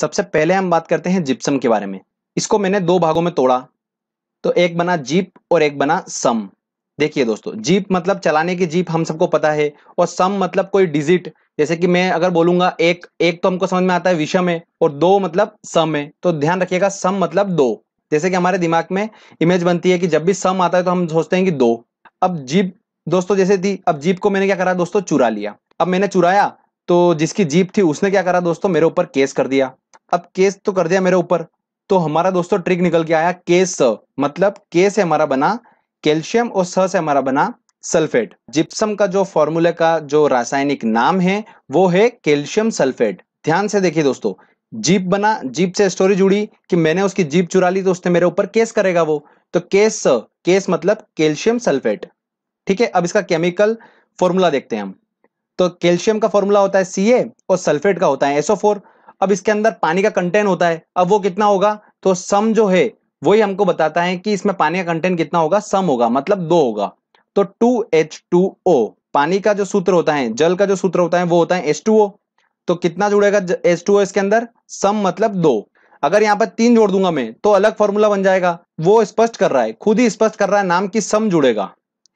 सबसे पहले हम बात करते हैं जिप्सम के बारे में इसको मैंने दो भागों में तोड़ा तो एक बना जीप और एक बना सम देखिए दोस्तों जीप मतलब चलाने की जीप हम सबको पता है और सम मतलब कोई डिजिट जैसे कि मैं अगर बोलूंगा एक एक तो हमको समझ में आता है विषम है और दो मतलब सम है तो ध्यान रखिएगा सम मतलब दो जैसे कि हमारे दिमाग में इमेज बनती है कि जब भी सम आता है तो हम सोचते हैं कि दो अब जीप दोस्तों जैसे थी अब जीप को मैंने क्या करा दोस्तों चुरा लिया अब मैंने चुराया तो जिसकी जीप थी उसने क्या करा दोस्तों मेरे ऊपर केस कर दिया अब केस तो कर दिया मेरे ऊपर तो हमारा दोस्तों ट्रिक निकल के आया केस स मतलब केस है हमारा बना कैल्शियम और स से हमारा बना सल्फेट जिप्सम का जो फॉर्मूले का जो रासायनिक नाम है वो है कैल्शियम सल्फेट ध्यान से देखिए दोस्तों जीप बना जीप से स्टोरी जुड़ी कि मैंने उसकी जीप चुरा ली तो उसने मेरे ऊपर केस करेगा वो तो केस स केस मतलब कैल्शियम सल्फेट ठीक है अब इसका केमिकल फॉर्मूला देखते हैं हम तो कैल्शियम का फॉर्मूला होता है सी और सल्फेट का होता है एसओ अब इसके अंदर पानी का कंटेंट होता है अब वो कितना होगा तो सम जो है वही हमको बताता है कि इसमें पानी का कंटेंट कितना होगा सम होगा मतलब दो होगा तो टू एच टू ओ पानी का जो सूत्र होता है जल का जो सूत्र होता है वो होता है एच टू ओ तो कितना जुड़ेगा एच टू ओ इसके अंदर सम मतलब दो अगर यहाँ पर तीन जोड़ दूंगा मैं तो अलग फॉर्मूला बन जाएगा वो स्पष्ट कर रहा है खुद ही स्पष्ट कर रहा है नाम की सम जुड़ेगा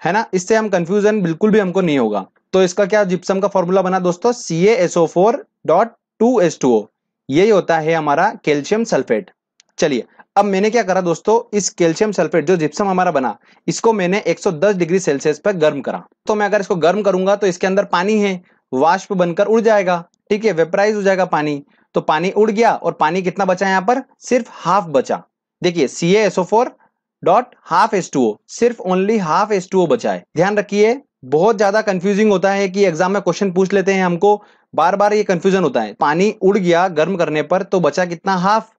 है ना इससे हम कंफ्यूजन बिल्कुल भी हमको नहीं होगा तो इसका क्या जिप्सम का फॉर्मूला बना दोस्तों C SO four dot two S two O यही होता है हमारा कैल्शियम सल्फेट चलिए अब मैंने क्या करा दोस्तों इस कैल्शियम सल्फेट जो जिप्सम हमारा बना इसको मैंने 110 डिग्री सेल्सियस पर गर्म करा तो मैं अगर इसको गर्म करूंगा तो इसके अंदर पानी है वाष्प बनकर उड़ जाएगा ठीक है वेपराइज हो जाएगा पानी तो पानी उड़ गया और पानी कितना बचा यहाँ पर सिर्फ हाफ बचा देखिए C SO four dot half S two O सिर्फ only half S two O बचा है ध्यान रखिए बहुत ज्यादा कंफ्यूजिंग होता है कि एग्जाम में क्वेश्चन पूछ लेते हैं हमको बार बार ये कंफ्यूजन होता है पानी उड़ गया गर्म करने पर तो बचा कितना हाफ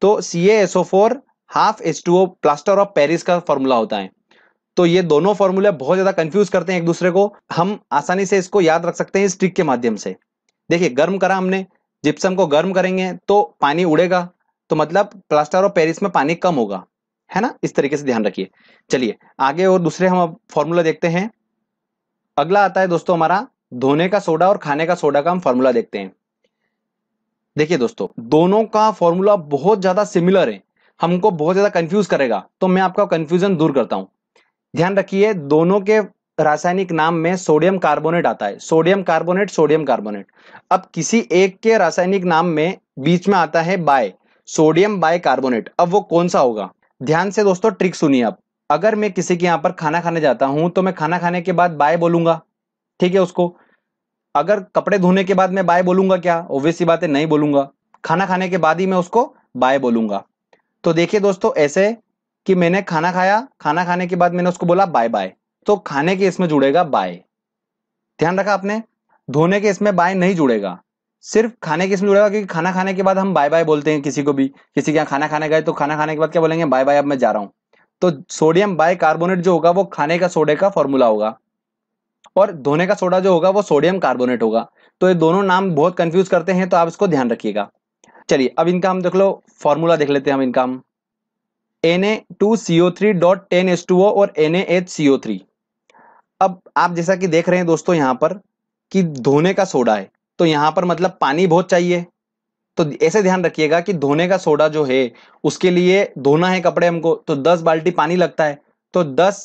तो C SO four half S two O plaster of Paris का फॉर्मूला होता है तो ये दोनों फॉर्मूला बहुत ज्यादा कंफ्यूज करते हैं एक दूसरे को हम आसानी से इसको याद रख सकते हैं इस ट्रिक के माध्यम से देखिए गर्म करा हमने जिप्सम को गर्म करेंगे तो पानी उड़ेगा तो मतलब प्लास्टर ऑफ पेरिस में पानी कम होगा है ना इस तरीके से ध्यान रखिए चलिए आगे और दूसरे हम अब फॉर्मूला देखते हैं अगला आता है दोस्तों हमारा धोने का सोडा और खाने का सोडा का हम फॉर्मूला देखते हैं देखिए दोस्तों दोनों का फॉर्मूला बहुत ज्यादा सिमिलर है हमको बहुत ज्यादा कंफ्यूज करेगा तो मैं आपका कंफ्यूजन दूर करता हूं ध्यान रखिए दोनों के रासायनिक नाम में सोडियम कार्बोनेट आता है सोडियम कार्बोनेट सोडियम कार्बोनेट अब किसी एक के रासायनिक नाम में बीच में आता है बाय सोडियम बाय कार्बोनेट अब वो कौन सा होगा ध्यान से दोस्तों ट्रिक सुनिए आप अगर मैं किसी के यहाँ पर खाना खाने जाता हूँ तो मैं खाना खाने के बाद बाय बोलूंगा ठीक है उसको अगर कपड़े धोने के बाद मैं बाय बोलूंगा क्या ओबियसली बात है नहीं बोलूंगा खाना खाने के बाद ही मैं उसको बाय बोलूंगा तो देखिए दोस्तों ऐसे कि मैंने खाना खाया खाना खाने के बाद मैंने उसको बोला बाय बाय तो खाने के इसमें जुड़ेगा बाय ध्यान रखा आपने धोने के इसमें बाय नहीं जुड़ेगा सिर्फ खाने के इसमें जुड़ेगा क्योंकि खाना खाने के बाद हम बाय बाय बोलते हैं किसी को भी किसी के यहाँ खाना खाने गए तो खाना खाने के बाद क्या बोलेंगे बाय बाय अब मैं जा रहा हूं तो सोडियम बाइकार्बोनेट जो होगा वो खाने का सोडे का फॉर्मूला होगा और धोने का सोडा जो होगा वो सोडियम कार्बोनेट होगा तो ये दोनों नाम बहुत कंफ्यूज करते हैं तो आप इसको ध्यान रखिएगा चलिए अब इनका हम देख लो फॉर्मूला देख लेते हैं हम इनका हम N A two C O three dot ten S two O और N A H C O three अब आप जैसा कि देख रहे हैं दोस्तों यहां पर कि धोने का सोडा है तो यहां पर मतलब पानी बहुत चाहिए तो ऐसे ध्यान रखिएगा कि धोने का सोडा जो है उसके लिए धोना है कपड़े हमको तो दस बाल्टी पानी लगता है तो दस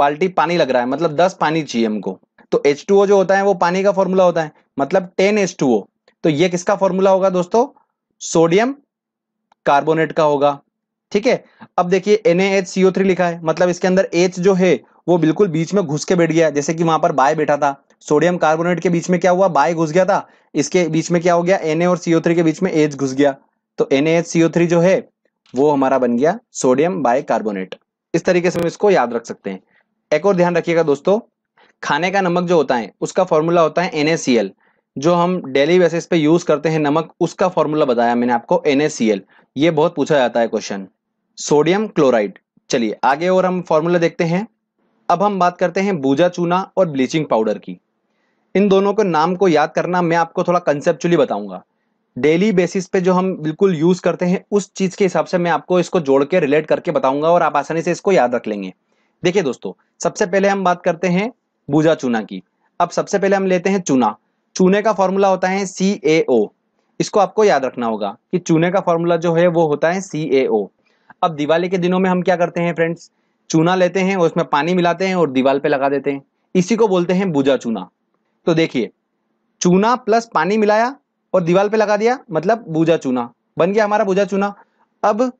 बाल्टी पानी लग रहा है मतलब दस पानी चाहिए हमको तो एच टू ओ जो होता है वो पानी का फॉर्मूला होता है मतलब टेन एच टू ओ तो ये किसका फॉर्मूला होगा दोस्तों सोडियम कार्बोनेट का होगा ठीक है अब देखिए एन एच सीओ थ्री लिखा है मतलब इसके अंदर एच जो है वो बिल्कुल बीच में घुस के बैठ गया जैसे कि वहां पर बाय बैठा था सोडियम कार्बोनेट के बीच में क्या हुआ बाय घुस गया था इसके बीच में क्या हो गया एन और सीओ के बीच में एच घुस गया तो एन जो है वो हमारा बन गया सोडियम बाय कार्बोनेट इस तरीके से हम इसको याद रख सकते हैं एक और ध्यान रखिएगा दोस्तों खाने का नमक जो होता है उसका फॉर्मूला होता है एन जो हम डेली बेसिस पे यूज करते हैं नमक उसका फॉर्मूला बताया मैंने आपको एन ये बहुत पूछा जाता है क्वेश्चन सोडियम क्लोराइड चलिए आगे और हम फॉर्मूला देखते हैं अब हम बात करते हैं बूजा चूना और ब्लीचिंग पाउडर की इन दोनों के नाम को याद करना मैं आपको थोड़ा कंसेप्चुअली बताऊंगा डेली बेसिस पे जो हम बिल्कुल यूज करते हैं उस चीज के हिसाब से मैं आपको इसको जोड़ के रिलेट करके बताऊंगा और आप आसानी से इसको याद रख लेंगे देखिए दोस्तों सबसे पहले हम बात करते हैं बूजा चूना की अब सबसे पहले हम लेते हैं चूना चूने का फॉर्मूला होता है सी ए ओ इसको आपको याद रखना होगा कि चूने का फॉर्मूला जो है वो होता है सी ए ओ अब दिवाली के दिनों में हम क्या करते हैं फ्रेंड्स चूना लेते हैं और उसमें पानी मिलाते हैं और दीवार पे लगा देते हैं इसी को बोलते हैं बूजा चूना तो देखिए चूना प्लस पानी मिलाया और दीवार पे लगा दिया मतलब भूजा चूना बन गया हमारा भूजा चूना अब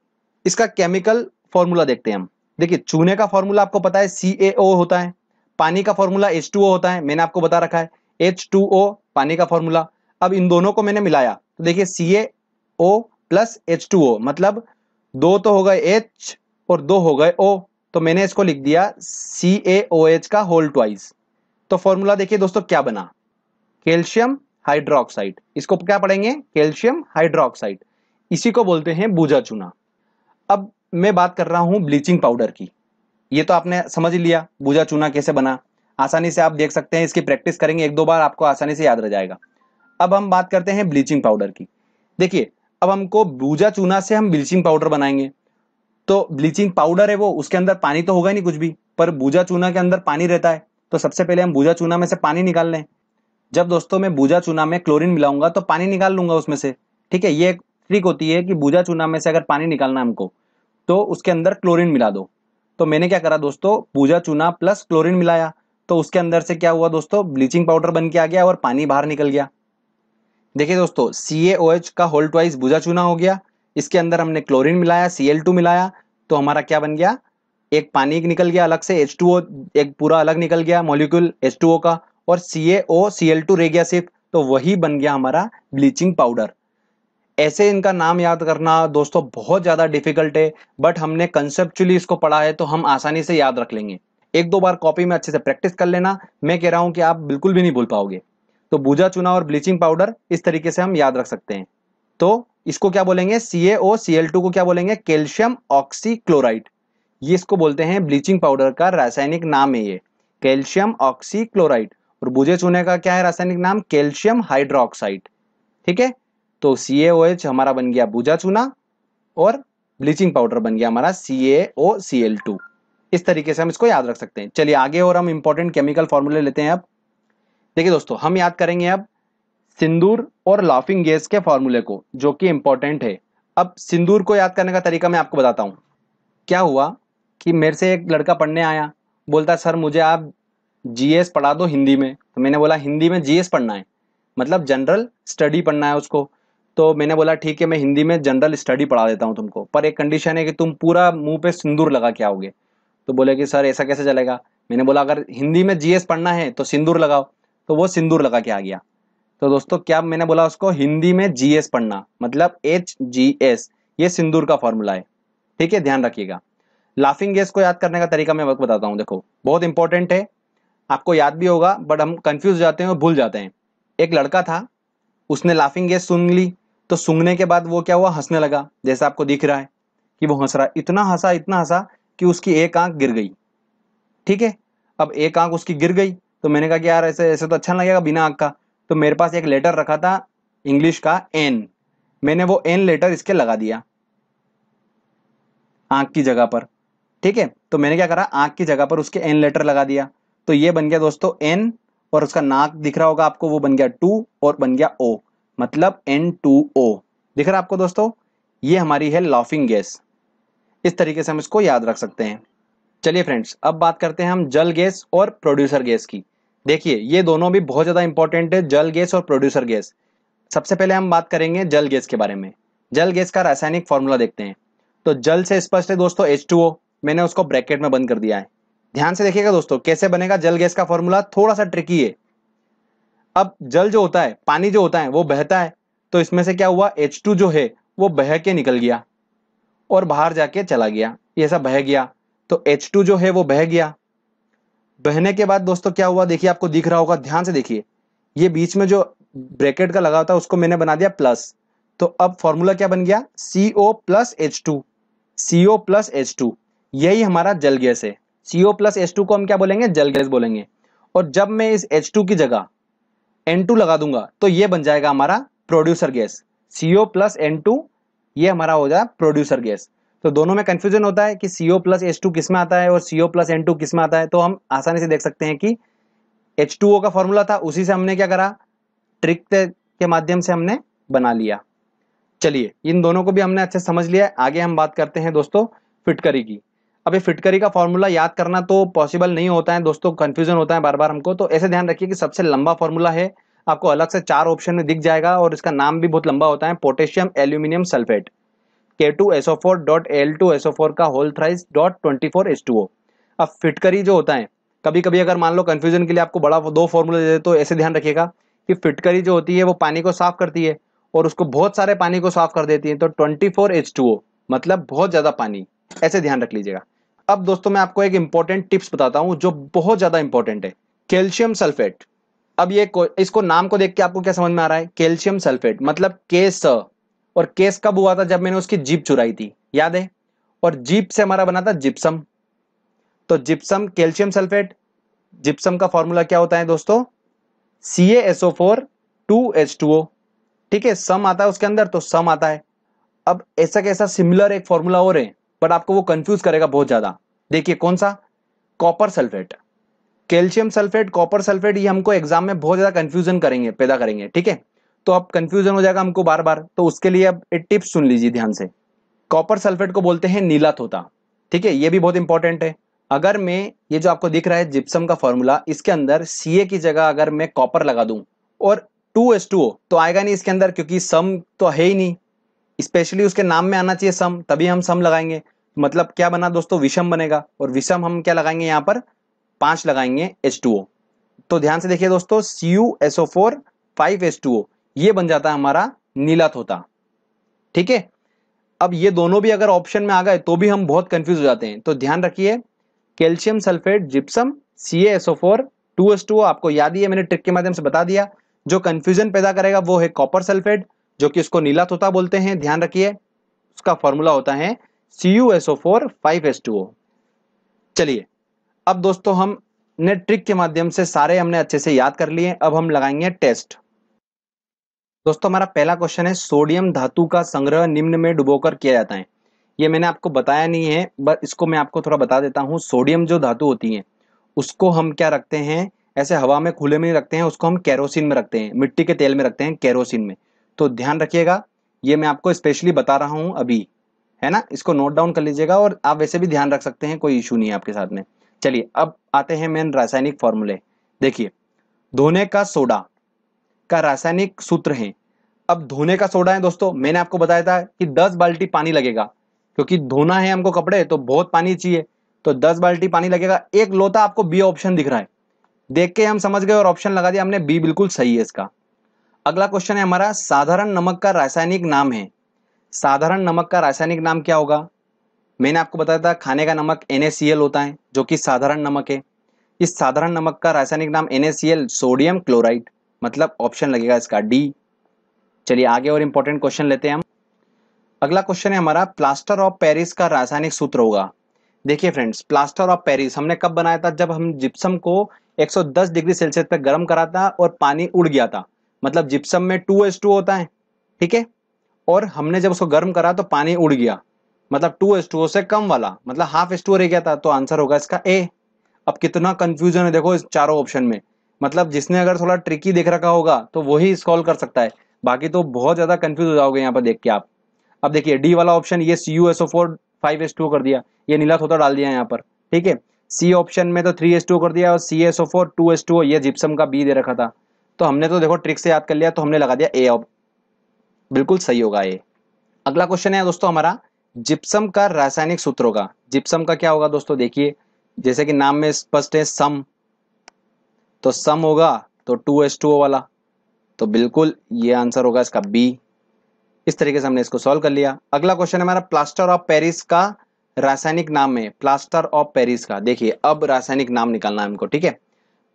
इसका केमिकल फॉर्मूला देखते हैं हम देखिए चूने का फॉर्मूला आपको पता है सी होता है पानी का फॉर्मूला एच होता है मैंने आपको बता रखा है एच पानी का फॉर्मूला अब इन दोनों को मैंने मिलाया तो देखिए सी प्लस एच मतलब दो तो हो गए एच और दो हो गए ओ तो मैंने इसको लिख दिया सी का होल ट्वाइस तो फॉर्मूला देखिए दोस्तों क्या बना कैल्शियम हाइड्रोक्साइड इसको क्या पढ़ेंगे कैल्शियम हाइड्रोक्साइड इसी को बोलते हैं बूजा चूना अब मैं बात कर रहा हूं ब्लीचिंग पाउडर की ये तो आपने समझ लिया बूजा चूना कैसे बना आसानी से आप देख सकते हैं इसकी प्रैक्टिस करेंगे एक दो बार आपको आसानी से याद रह जाएगा अब हम बात करते हैं ब्लीचिंग पाउडर की देखिए अब हमको बूजा चूना से हम ब्लीचिंग पाउडर बनाएंगे तो ब्लीचिंग पाउडर है वो उसके अंदर पानी तो होगा नहीं कुछ भी पर बूजा चूना के अंदर पानी रहता है तो सबसे पहले हम भूजा चूना में से पानी निकाल लें जब दोस्तों मैं बूझा चूना में क्लोरीन मिलाऊंगा तो पानी निकाल लूंगा उसमें से ठीक है ये एक ट्रिक होती है कि बूझा चूना में से अगर पानी निकालना हमको तो उसके अंदर क्लोरीन मिला दो तो मैंने क्या करा दोस्तों बूझा चूना प्लस क्लोरीन मिलाया तो उसके अंदर से क्या हुआ दोस्तों ब्लीचिंग पाउडर बन के आ गया और पानी बाहर निकल गया देखिए दोस्तों सी का होल्ट वाइज भूजा चूना हो गया इसके अंदर हमने क्लोरीन मिलाया सी मिलाया तो हमारा क्या बन गया एक पानी निकल गया अलग से एच एक पूरा अलग निकल गया मॉलिक्यूल एच का और CaO Cl2 ओ रह गया सिर्फ तो वही बन गया हमारा ब्लीचिंग पाउडर ऐसे इनका नाम याद करना दोस्तों बहुत ज़्यादा डिफिकल्ट है बट हमने कंसेप्चुअली इसको पढ़ा है तो हम आसानी से याद रख लेंगे एक दो बार कॉपी में अच्छे से प्रैक्टिस कर लेना मैं कह रहा हूं कि आप बिल्कुल भी नहीं भूल पाओगे तो भूजा चुना और ब्लीचिंग पाउडर इस तरीके से हम याद रख सकते हैं तो इसको क्या बोलेंगे सी सीएल को क्या बोलेंगे कैल्शियम ऑक्सीक्लोराइड ये इसको बोलते हैं ब्लीचिंग पाउडर का रासायनिक नाम है ये कैल्शियम ऑक्सीक्लोराइड और बुझे चूने का क्या है रासायनिक नाम कैल्शियम हाइड्रोक्साइड ठीक है तो सी हमारा बन गया बुझा चूना और ब्लीचिंग पाउडर बन गया हमारा सी इस तरीके से हम इसको याद रख सकते हैं चलिए आगे और हम इंपॉर्टेंट केमिकल फॉर्मूले लेते हैं अब देखिए दोस्तों हम याद करेंगे अब सिंदूर और लाफिंग गैस के फॉर्मूले को जो कि इंपॉर्टेंट है अब सिंदूर को याद करने का तरीका मैं आपको बताता हूं क्या हुआ कि मेरे से एक लड़का पढ़ने आया बोलता सर मुझे आप जीएस पढ़ा दो हिंदी में तो मैंने बोला हिंदी में जीएस पढ़ना है मतलब जनरल स्टडी पढ़ना है उसको तो मैंने बोला ठीक है मैं हिंदी में जनरल स्टडी पढ़ा देता हूँ तुमको पर एक कंडीशन है कि तुम पूरा मुंह पे सिंदूर लगा के आओगे तो बोले कि सर ऐसा कैसे चलेगा मैंने बोला अगर हिंदी में जीएस पढ़ना है तो सिंदूर लगाओ तो वो सिंदूर लगा के आ गया तो दोस्तों क्या मैंने बोला उसको हिंदी में जीएस पढ़ना मतलब एच जी एस ये सिंदूर का फॉर्मूला है ठीक है ध्यान रखिएगा लाफिंग गैस को याद करने का तरीका मैं वक्त बताता हूँ देखो बहुत इंपॉर्टेंट है आपको याद भी होगा बट हम कंफ्यूज जाते हैं और भूल जाते हैं एक लड़का था उसने लाफिंग गैस सुन ली तो सुनने के बाद वो क्या हुआ हंसने लगा जैसा आपको दिख रहा है कि वो हंस रहा है इतना हंसा इतना हंसा कि उसकी एक आंख गिर गई ठीक है अब एक आंख उसकी गिर गई तो मैंने कहा कि यार ऐसे ऐसे तो अच्छा लगेगा बिना आंख का तो मेरे पास एक लेटर रखा था इंग्लिश का एन मैंने वो एन लेटर इसके लगा दिया आंख की जगह पर ठीक है तो मैंने क्या करा आंख की जगह पर उसके एन लेटर लगा दिया तो ये बन गया दोस्तों एन और उसका नाक दिख रहा होगा आपको वो बन गया टू और बन गया ओ मतलब एन टू ओ दिख रहा आपको दोस्तों ये हमारी है लॉफिंग गैस इस तरीके से हम इसको याद रख सकते हैं चलिए फ्रेंड्स अब बात करते हैं हम जल गैस और प्रोड्यूसर गैस की देखिए ये दोनों भी बहुत ज़्यादा इंपॉर्टेंट है जल गैस और प्रोड्यूसर गैस सबसे पहले हम बात करेंगे जल गैस के बारे में जल गैस का रासायनिक फॉर्मूला देखते हैं तो जल से स्पष्ट है दोस्तों एच टू ओ मैंने उसको ब्रैकेट में बंद कर दिया है ध्यान से देखिएगा दोस्तों कैसे बनेगा जल गैस का फॉर्मूला थोड़ा सा ट्रिकी है अब जल जो होता है पानी जो होता है वो बहता है तो इसमें से क्या हुआ एच जो है वो बह के निकल गया और बाहर जाके चला गया ये सब बह गया तो एच जो है वो बह गया बहने के बाद दोस्तों क्या हुआ देखिए आपको दिख रहा होगा ध्यान से देखिए ये बीच में जो ब्रैकेट का लगा था उसको मैंने बना दिया प्लस तो अब फॉर्मूला क्या बन गया C plus H two CO plus H two यही हमारा जल गैस है सीओ प्लस एच को हम क्या बोलेंगे जल गैस बोलेंगे और जब मैं इस एच टू की जगह एन टू लगा दूंगा तो ये बन जाएगा हमारा producer gas CO plus N two ये हमारा हो जाएगा प्रोड्यूसर गैस तो दोनों में कंफ्यूजन होता है कि सीओ प्लस एच टू किस में आता है और सीओ प्लस एन टू किस में आता है तो हम आसानी से देख सकते हैं कि एच टू ओ का फॉर्मूला था उसी से हमने क्या करा ट्रिक के माध्यम से हमने बना लिया चलिए इन दोनों को भी हमने अच्छे समझ लिया आगे हम बात करते हैं दोस्तों फिटकरी की अब ये फिटकरी का फॉर्मूला याद करना तो पॉसिबल नहीं होता है दोस्तों कन्फ्यूजन होता है बार बार हमको तो ऐसे ध्यान रखिए कि सबसे लंबा फॉर्मूला है आपको अलग से चार ऑप्शन में दिख जाएगा और इसका नाम भी बहुत लंबा होता है potassium aluminium sulphate K two SO four dot L two SO four का whole thrice dot twenty four S two O अब फिटकरी जो होता है कभी कभी अगर मान लो कन्फ्यूजन के लिए आपको बड़ा दो फॉर्मूला दे तो ऐसे ध्यान रखिएगा कि फिटकरी जो होती है वो पानी को साफ करती है और उसको बहुत सारे पानी को साफ कर देती है तो twenty four H two O मतलब बहुत ज़्यादा पानी ऐसे ध्यान रख लीजिएगा अब दोस्तों मैं आपको एक इंपॉर्टेंट टिप्स बताता हूं जो बहुत ज़्यादा इंपॉर्टेंट है कैल्शियम सल्फेट अब ये इसको नाम को देख के आपको क्या समझ में आ रहा है कैल्शियम सल्फेट मतलब केस और केस कब हुआ था जब मैंने उसकी जीप चुराई थी याद है और जीप से हमारा बना था जिप्सम तो जिप्सम कैल्शियम सल्फेट जिप्सम का फॉर्मूला क्या होता है दोस्तों C S O four two two O ठीक है सम आता है उसके अंदर तो सम आता है अब ऐसा कैसा सिमिलर एक फॉर्मूला और है बट आपको वो कंफ्यूज करेगा बहुत ज़्यादा देखिए कौन सा copper sulphate calcium sulphate copper sulphate ये हमको एग्जाम में बहुत ज़्यादा कंफ्यूजन करेंगे पैदा करेंगे ठीक है तो अब कंफ्यूजन हो जाएगा हमको बार बार तो उसके लिए अब एक टिप्स सुन लीजिए ध्यान से कॉपर सल्फेट को बोलते हैं नीला थोता ठीक है ये भी बहुत इंपॉर्टेंट है अगर मैं ये जो आपको दिख रहा है जिप्सम का फॉर्मूला इसके अंदर सी की जगह अगर मैं कॉपर लगा दूं और टू एस टू तो आएगा नहीं इसके अंदर क्योंकि सम तो है ही नहीं स्पेशली उसके नाम में आना चाहिए सम तभी हम सम लगाएंगे मतलब क्या बना दोस्तों विषम बनेगा और विषम हम क्या लगाएंगे यहां पर पांच लगाएंगे एच तो ध्यान से देखिए दोस्तों C U SO four five H two O ये बन जाता है हमारा नीला थोता ठीक है अब ये दोनों भी अगर ऑप्शन में आ गए तो भी हम बहुत कंफ्यूज हो जाते हैं तो ध्यान रखिए calcium sulphate gypsum C SO four two S two O आपको याद ही है मैंने ट्रिक के माध्यम से बता दिया जो कंफ्यूजन पैदा करेगा वो है कॉपर सल्फेट जो कि उसको नीला थोता बोलते हैं ध्यान रखिए उसका फॉर्मूला होता है CuSO4 5H2O चलिए अब दोस्तों हम ने ट्रिक के माध्यम से सारे हमने अच्छे से याद कर लिए अब हम लगाएंगे टेस्ट दोस्तों हमारा पहला क्वेश्चन है सोडियम धातु का संग्रह निम्न में डुबोकर किया जाता है ये मैंने आपको बताया नहीं है बस इसको मैं आपको थोड़ा बता देता हूँ सोडियम जो धातु होती है उसको हम क्या रखते हैं ऐसे हवा में खुले में नहीं रखते हैं उसको हम कैरोसिन में रखते हैं मिट्टी के तेल में रखते हैं कैरोसिन में तो ध्यान रखिएगा ये मैं आपको स्पेशली बता रहा हूँ अभी है ना इसको नोट डाउन कर लीजिएगा और आप वैसे भी ध्यान रख सकते हैं कोई इशू नहीं है आपके साथ में चलिए अब आते हैं मेन रासायनिक फॉर्मूले देखिए धोने का सोडा का रासायनिक सूत्र है अब धोने का सोडा है दोस्तों मैंने आपको बताया था कि दस बाल्टी पानी लगेगा क्योंकि धोना है हमको कपड़े तो बहुत पानी चाहिए तो दस बाल्टी पानी लगेगा एक लोता आपको बी ऑप्शन दिख रहा है देख के हम समझ गए और ऑप्शन लगा दिया हमने बी बिल्कुल सही है इसका अगला क्वेश्चन है हमारा साधारण नमक का रासायनिक नाम है साधारण नमक का रासायनिक नाम क्या होगा मैंने आपको बताया था खाने का नमक एन होता है जो कि साधारण नमक है इस साधारण नमक का रासायनिक नाम एन सोडियम क्लोराइड मतलब ऑप्शन लगेगा इसका डी चलिए आगे और इम्पोर्टेंट क्वेश्चन लेते हैं हम अगला क्वेश्चन है हमारा प्लास्टर ऑफ पेरिस का रासायनिक सूत्र होगा देखिए फ्रेंड्स प्लास्टर ऑफ पेरिस हमने कब बनाया था जब हम जिप्सम को 110 डिग्री सेल्सियस पर गर्म करा था और पानी उड़ गया था मतलब जिप्सम में टू होता है ठीक है और हमने जब उसको गर्म करा तो पानी उड़ गया मतलब टू एस टू से कम वाला मतलब हाफ एस टू रह गया था तो आंसर होगा इसका ए अब कितना कंफ्यूजन है देखो इस चारों ऑप्शन में मतलब जिसने अगर थोड़ा ट्रिकी देख रखा होगा तो वही सॉल्व कर सकता है बाकी तो बहुत ज़्यादा कंफ्यूज हो जाओगे यहाँ पर देख के आप अब देखिए डी वाला ऑप्शन ये C U S O four five S two कर दिया ये नीला थोड़ा डाल दिया यहाँ पर ठीक है सी ऑप्शन में तो थ्री एस टू कर दिया और C S O four two S two ये जिप्सम का बी दे रखा था तो हमने तो देखो ट्रिक से याद कर लिया तो हमने लगा दिया ए बिल्कुल सही होगा ये अगला क्वेश्चन है दोस्तों हमारा जिप्सम का रासायनिक सूत्रों का जिप्सम का क्या होगा दोस्तों देखिए जैसे कि नाम में स्पष्ट है सम तो सम होगा तो टू एस टू वाला तो बिल्कुल ये आंसर होगा इसका बी इस तरीके से हमने इसको सॉल्व कर लिया अगला क्वेश्चन है हमारा प्लास्टर ऑफ पेरिस का रासायनिक नाम है प्लास्टर ऑफ पेरिस का देखिए अब रासायनिक नाम निकालना है हमको ठीक है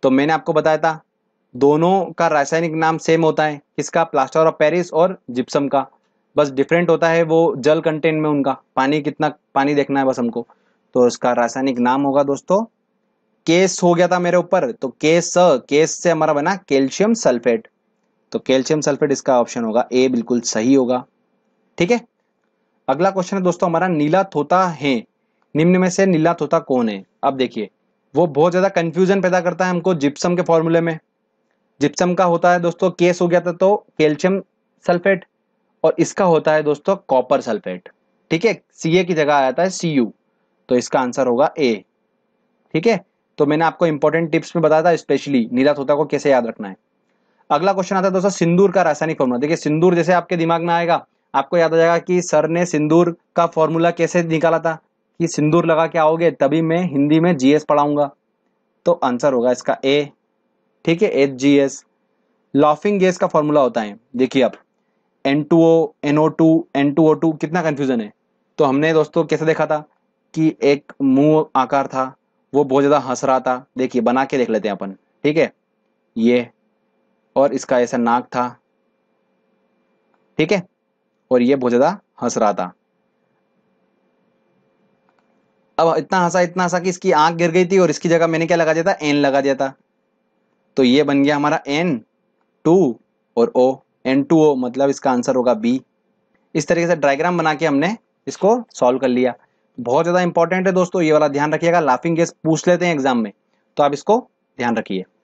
तो मैंने आपको बताया था दोनों का रासायनिक नाम सेम होता है किसका प्लास्टर ऑफ पेरिस और जिप्सम का बस डिफरेंट होता है वो जल कंटेंट में उनका पानी कितना पानी देखना है बस हमको तो इसका रासायनिक नाम होगा दोस्तों केस हो गया था मेरे ऊपर तो केस केस से हमारा बना कैल्शियम सल्फेट तो कैल्शियम सल्फेट इसका ऑप्शन होगा ए बिल्कुल सही होगा ठीक है अगला क्वेश्चन है दोस्तों हमारा नीला थोता है निम्न में से नीला थोता कौन है अब देखिए वो बहुत ज्यादा कंफ्यूजन पैदा करता है हमको जिप्सम के फॉर्मूले में जिप्सम का होता है दोस्तों केस हो गया था तो कैल्शियम सल्फेट और इसका होता है दोस्तों कॉपर सल्फेट ठीक है सी की जगह आ जाता है सी तो इसका आंसर होगा ए ठीक है तो मैंने आपको इंपॉर्टेंट टिप्स में बताया था स्पेशली नीला थोता को कैसे याद रखना है अगला क्वेश्चन आता है दोस्तों सिंदूर का रासायनिक फॉर्मूला देखिए सिंदूर जैसे आपके दिमाग में आएगा आपको याद आ जाएगा कि सर ने सिंदूर का फॉर्मूला कैसे निकाला था कि सिंदूर लगा के आओगे तभी मैं हिंदी में जीएस पढ़ाऊंगा तो आंसर होगा इसका ए ठीक है H G S laughing gas का फॉर्मूला होता है देखिए आप N two O N O two N two O टू कितना कंफ्यूजन है तो हमने दोस्तों कैसे देखा था कि एक मुंह आकार था वो बहुत ज़्यादा हंस रहा था देखिए बना के देख लेते हैं अपन ठीक है ये और इसका ऐसा नाक था ठीक है और ये बहुत ज़्यादा हंस रहा था अब इतना हंसा इतना हंसा कि इसकी आंख गिर गई थी और इसकी जगह मैंने क्या लगा दिया था एन लगा दिया था तो ये बन गया हमारा एन टू और ओ एन टू ओ मतलब इसका आंसर होगा बी इस तरीके से डायग्राम बना के हमने इसको सॉल्व कर लिया बहुत ज़्यादा इंपॉर्टेंट है दोस्तों ये वाला ध्यान रखिएगा लाफिंग गेस पूछ लेते हैं एग्जाम में तो आप इसको ध्यान रखिए